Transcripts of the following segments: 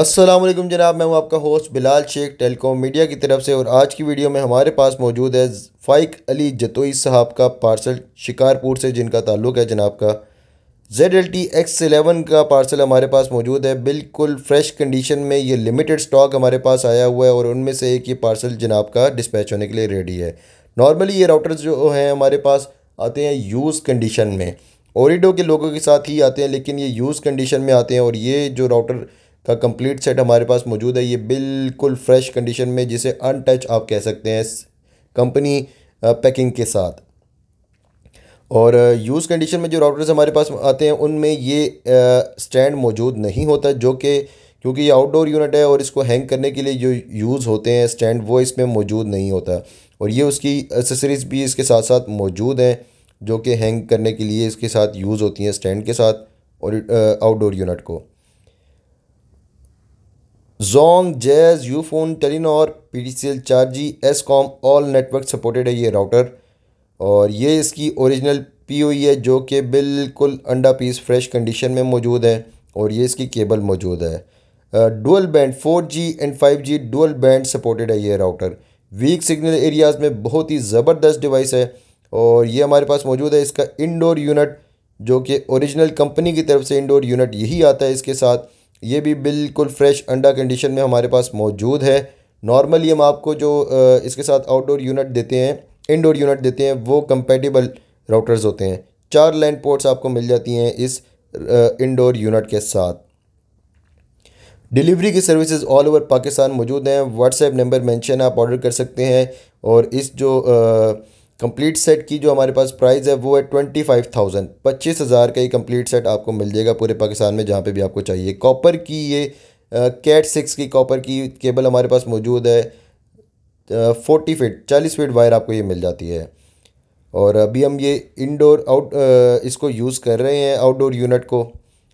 असलम जनाब मैं हूं आपका host Bilal Sheikh telecom media की तरफ से और आज की वीडियो में हमारे पास मौजूद है फ़ाइक अली जतोई साहब का पार्सल शिकारपुर से जिनका ताल्लुक है जनाब का Z L T X eleven का पार्सल हमारे पास मौजूद है बिल्कुल फ्रेश कंडीशन में ये लिमिटेड स्टॉक हमारे पास आया हुआ है और उनमें से एक ये पार्सल जनाब का डिस्पैच होने के लिए रेडी है नॉर्मली ये राउटर्स जो हैं हमारे पास आते हैं यूज़ कंडीशन में ओरिडो के लोगों के साथ ही आते हैं लेकिन ये यूज़ कंडीशन में आते हैं और ये जो राउटर का कंप्लीट सेट हमारे पास मौजूद है ये बिल्कुल फ्रेश कंडीशन में जिसे अनटच आप कह सकते हैं कंपनी पैकिंग के साथ और यूज़ कंडीशन में जो राउटर्स हमारे पास आते हैं उनमें ये स्टैंड मौजूद नहीं होता जो कि क्योंकि ये आउटडोर यूनिट है और इसको हैंग करने के लिए जो यूज़ होते हैं स्टैंड वो इसमें मौजूद नहीं होता और ये उसकी एसेसरीज़ भी इसके साथ साथ मौजूद हैं जो कि हैंग करने के लिए इसके साथ यूज़ होती हैं स्टैंड के साथ और आउटडोर यूनिट को Zong phone Ufone Telenor P T C L चार G S com all network supported है ये राउटर और ये इसकी ओरिजिनल पी ओ है जो कि बिल्कुल अंडा पीस फ्रेश कंडीशन में मौजूद है और ये इसकी केबल मौजूद है dual band four G and five G dual band supported है ये राउटर वीक सिग्नल एरियाज़ में बहुत ही ज़बरदस्त डिवाइस है और ये हमारे पास मौजूद है इसका इंडोर यूनिट जो कि ओरिजिनल कंपनी की तरफ से इंडोर यूनिट यही आता है इसके साथ ये भी बिल्कुल फ्रेश अंडा कंडीशन में हमारे पास मौजूद है नॉर्मली हम आपको जो इसके साथ आउटडोर यूनिट देते हैं इनडोर यूनिट देते हैं वो कंपेटेबल राउटर्स होते हैं चार लैंड पोर्ट्स आपको मिल जाती हैं इस इनडोर यूनिट के साथ डिलीवरी की सर्विसेज ऑल ओवर पाकिस्तान मौजूद हैं व्हाट्सएप नंबर मेंशन आप ऑर्डर कर सकते हैं और इस जो आ, कंप्लीट सेट की जो हमारे पास प्राइस है वो है ट्वेंटी फाइव थाउजेंड पच्चीस हज़ार का ये कंप्लीट सेट आपको मिल जाएगा पूरे पाकिस्तान में जहाँ पे भी आपको चाहिए कॉपर की ये कैट सिक्स की कॉपर की केबल हमारे पास मौजूद है फोर्टी फिट चालीस फिट वायर आपको ये मिल जाती है और अभी हम ये इनडोर आउट इसको यूज़ कर रहे हैं आउटडोर यूनिट को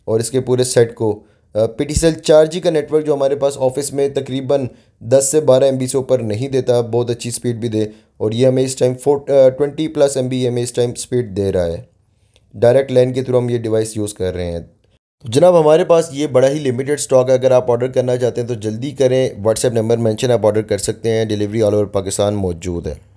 और इसके पूरे सेट को पी टी चार जी का नेटवर्क जो हमारे पास ऑफिस में तकरीबन दस से बारह एम बी से ऊपर नहीं देता बहुत अच्छी स्पीड भी दे और ये हमें इस time four twenty plus M B हमें इस टाइम स्पीड दे रहा है डायरेक्ट लाइन के थ्रू हम ये डिवाइस यूज़ कर रहे हैं तो जनाब हमारे पास ये बड़ा ही लिमिटेड स्टॉक है अगर आप ऑर्डर करना चाहते हैं तो जल्दी करें व्हाट्सएप नंबर मैंशन आप ऑर्डर कर सकते हैं डिलीवरी ऑल ओवर पाकिस्तान मौजूद है